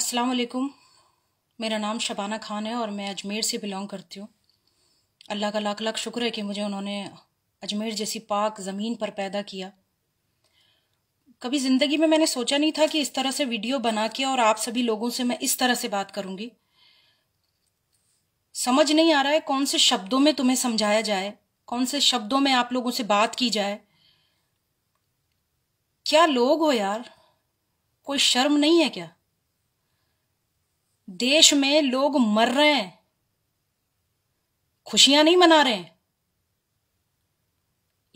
असलकुम मेरा नाम शबाना खान है और मैं अजमेर से बिलोंग करती हूँ अल्लाह का लाख लाख शुक्र है कि मुझे उन्होंने अजमेर जैसी पाक ज़मीन पर पैदा किया कभी ज़िंदगी में मैंने सोचा नहीं था कि इस तरह से वीडियो बना के और आप सभी लोगों से मैं इस तरह से बात करूँगी समझ नहीं आ रहा है कौन से शब्दों में तुम्हें समझाया जाए कौन से शब्दों में आप लोगों से बात की जाए क्या लोग हो यार कोई शर्म नहीं है क्या देश में लोग मर रहे हैं खुशियां नहीं मना रहे हैं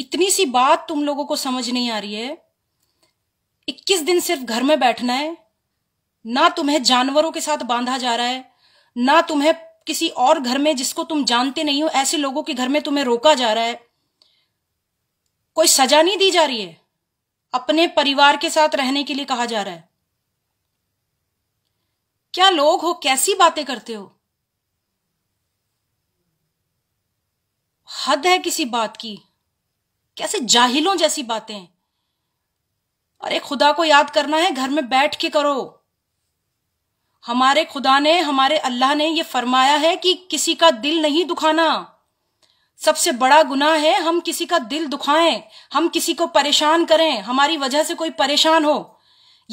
इतनी सी बात तुम लोगों को समझ नहीं आ रही है 21 दिन सिर्फ घर में बैठना है ना तुम्हें जानवरों के साथ बांधा जा रहा है ना तुम्हें किसी और घर में जिसको तुम जानते नहीं हो ऐसे लोगों के घर में तुम्हें रोका जा रहा है कोई सजा नहीं दी जा रही है अपने परिवार के साथ रहने के लिए कहा जा रहा है क्या लोग हो कैसी बातें करते हो हद है किसी बात की कैसे जाहिलों जैसी बातें अरे खुदा को याद करना है घर में बैठ के करो हमारे खुदा ने हमारे अल्लाह ने ये फरमाया है कि किसी का दिल नहीं दुखाना सबसे बड़ा गुनाह है हम किसी का दिल दुखाएं हम किसी को परेशान करें हमारी वजह से कोई परेशान हो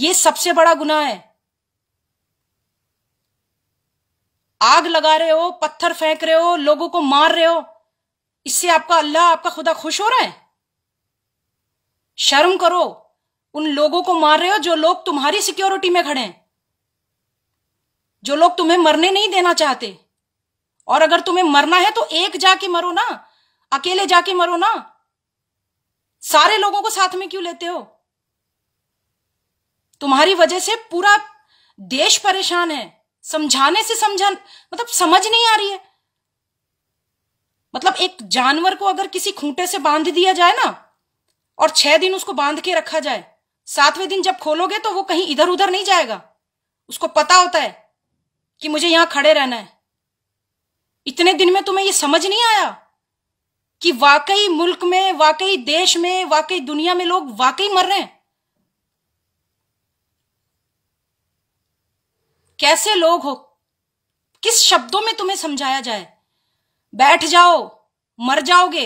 ये सबसे बड़ा गुनाह है आग लगा रहे हो पत्थर फेंक रहे हो लोगों को मार रहे हो इससे आपका अल्लाह आपका खुदा खुश हो रहा है शर्म करो उन लोगों को मार रहे हो जो लोग तुम्हारी सिक्योरिटी में खड़े हैं जो लोग तुम्हें मरने नहीं देना चाहते और अगर तुम्हें मरना है तो एक जाके मरो ना अकेले जाके मरो ना सारे लोगों को साथ में क्यों लेते हो तुम्हारी वजह से पूरा देश परेशान है समझाने से समझा मतलब समझ नहीं आ रही है मतलब एक जानवर को अगर किसी खूंटे से बांध दिया जाए ना और छह दिन उसको बांध के रखा जाए सातवें दिन जब खोलोगे तो वो कहीं इधर उधर नहीं जाएगा उसको पता होता है कि मुझे यहां खड़े रहना है इतने दिन में तुम्हें यह समझ नहीं आया कि वाकई मुल्क में वाकई देश में वाकई दुनिया में लोग वाकई मर रहे हैं कैसे लोग हो किस शब्दों में तुम्हें समझाया जाए बैठ जाओ मर जाओगे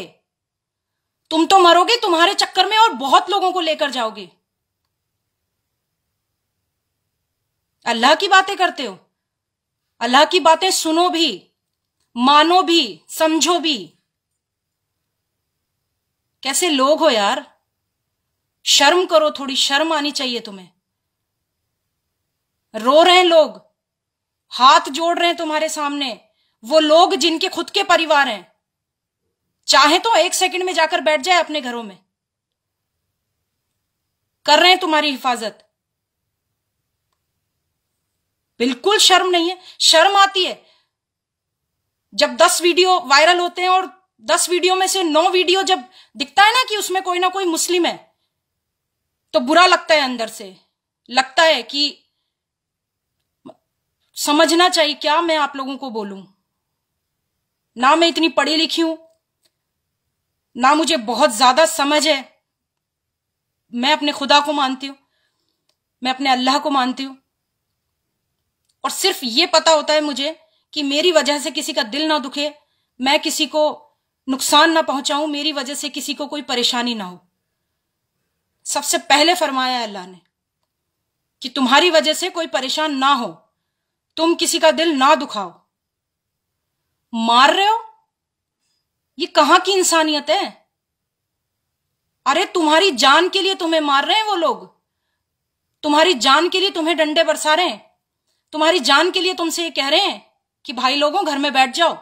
तुम तो मरोगे तुम्हारे चक्कर में और बहुत लोगों को लेकर जाओगे अल्लाह की बातें करते हो अल्लाह की बातें सुनो भी मानो भी समझो भी कैसे लोग हो यार शर्म करो थोड़ी शर्म आनी चाहिए तुम्हें रो रहे हैं लोग हाथ जोड़ रहे हैं तुम्हारे सामने वो लोग जिनके खुद के परिवार हैं चाहे तो एक सेकंड में जाकर बैठ जाए अपने घरों में कर रहे हैं तुम्हारी हिफाजत बिल्कुल शर्म नहीं है शर्म आती है जब दस वीडियो वायरल होते हैं और दस वीडियो में से नौ वीडियो जब दिखता है ना कि उसमें कोई ना कोई मुस्लिम है तो बुरा लगता है अंदर से लगता है कि समझना चाहिए क्या मैं आप लोगों को बोलूं ना मैं इतनी पढ़ी लिखी हूं ना मुझे बहुत ज्यादा समझ है मैं अपने खुदा को मानती हूं मैं अपने अल्लाह को मानती हूं और सिर्फ ये पता होता है मुझे कि मेरी वजह से किसी का दिल ना दुखे मैं किसी को नुकसान ना पहुंचाऊं मेरी वजह से किसी को कोई परेशानी ना हो सबसे पहले फरमाया अल्लाह ने कि तुम्हारी वजह से कोई परेशान ना हो तुम किसी का दिल ना दुखाओ मार रहे हो ये कहां की इंसानियत है अरे तुम्हारी जान के लिए तुम्हें मार रहे हैं वो लोग तुम्हारी जान के लिए तुम्हें डंडे बरसा रहे हैं तुम्हारी जान के लिए तुमसे ये कह रहे हैं कि भाई लोगों घर में बैठ जाओ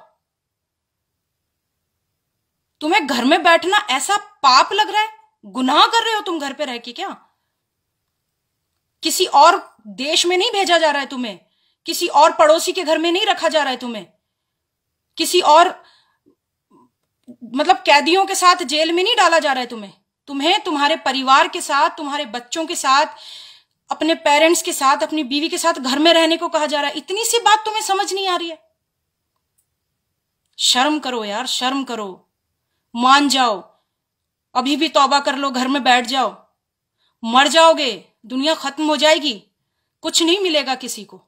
तुम्हें घर में बैठना ऐसा पाप लग रहा है गुनाह कर रहे हो तुम घर पे रह के क्या किसी और देश में नहीं भेजा जा रहा है तुम्हें किसी और पड़ोसी के घर में नहीं रखा जा रहा है तुम्हें किसी और मतलब कैदियों के साथ जेल में नहीं डाला जा रहा है तुम्हें तुम्हें तुम्हारे परिवार के साथ तुम्हारे बच्चों के साथ अपने पेरेंट्स के साथ अपनी बीवी के साथ घर में रहने को कहा जा रहा है इतनी सी बात तुम्हें समझ नहीं आ रही है शर्म करो यार शर्म करो मान जाओ अभी भी तौबा कर लो घर में बैठ जाओ मर जाओगे दुनिया खत्म हो जाएगी कुछ नहीं मिलेगा किसी को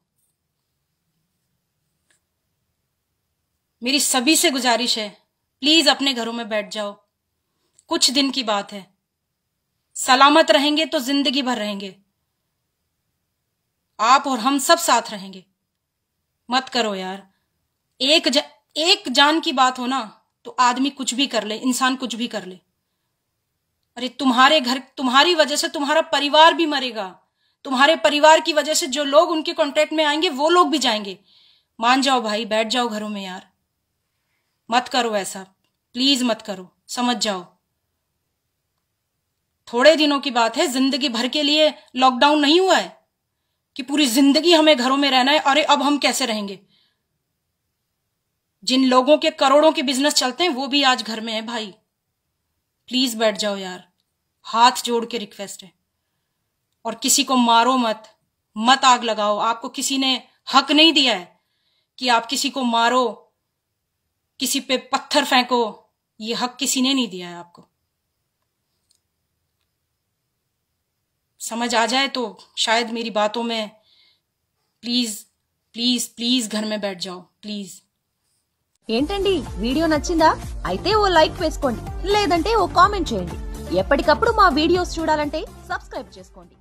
मेरी सभी से गुजारिश है प्लीज अपने घरों में बैठ जाओ कुछ दिन की बात है सलामत रहेंगे तो जिंदगी भर रहेंगे आप और हम सब साथ रहेंगे मत करो यार एक जा, एक जान की बात हो ना तो आदमी कुछ भी कर ले इंसान कुछ भी कर ले अरे तुम्हारे घर तुम्हारी वजह से तुम्हारा परिवार भी मरेगा तुम्हारे परिवार की वजह से जो लोग उनके कॉन्टेक्ट में आएंगे वो लोग भी जाएंगे मान जाओ भाई बैठ जाओ घरों में यार मत करो ऐसा प्लीज मत करो समझ जाओ थोड़े दिनों की बात है जिंदगी भर के लिए लॉकडाउन नहीं हुआ है कि पूरी जिंदगी हमें घरों में रहना है अरे अब हम कैसे रहेंगे जिन लोगों के करोड़ों के बिजनेस चलते हैं वो भी आज घर में है भाई प्लीज बैठ जाओ यार हाथ जोड़ के रिक्वेस्ट है और किसी को मारो मत मत आग लगाओ आपको किसी ने हक नहीं दिया है कि आप किसी को मारो किसी पे पत्थर फेंको ये हक किसी ने नहीं दिया है आपको समझ आ जाए तो शायद मेरी बातों में प्लीज प्लीज प्लीज घर में बैठ जाओ प्लीज एंटंडी वीडियो नచ్చినా అయితే ఓ లైక్ వేస్కోండి లేదంటే ఓ కామెంట్ చేయండి ఎప్పటికప్పుడు మా वीडियोस చూడాలంటే సబ్స్క్రైబ్ చేసుకోండి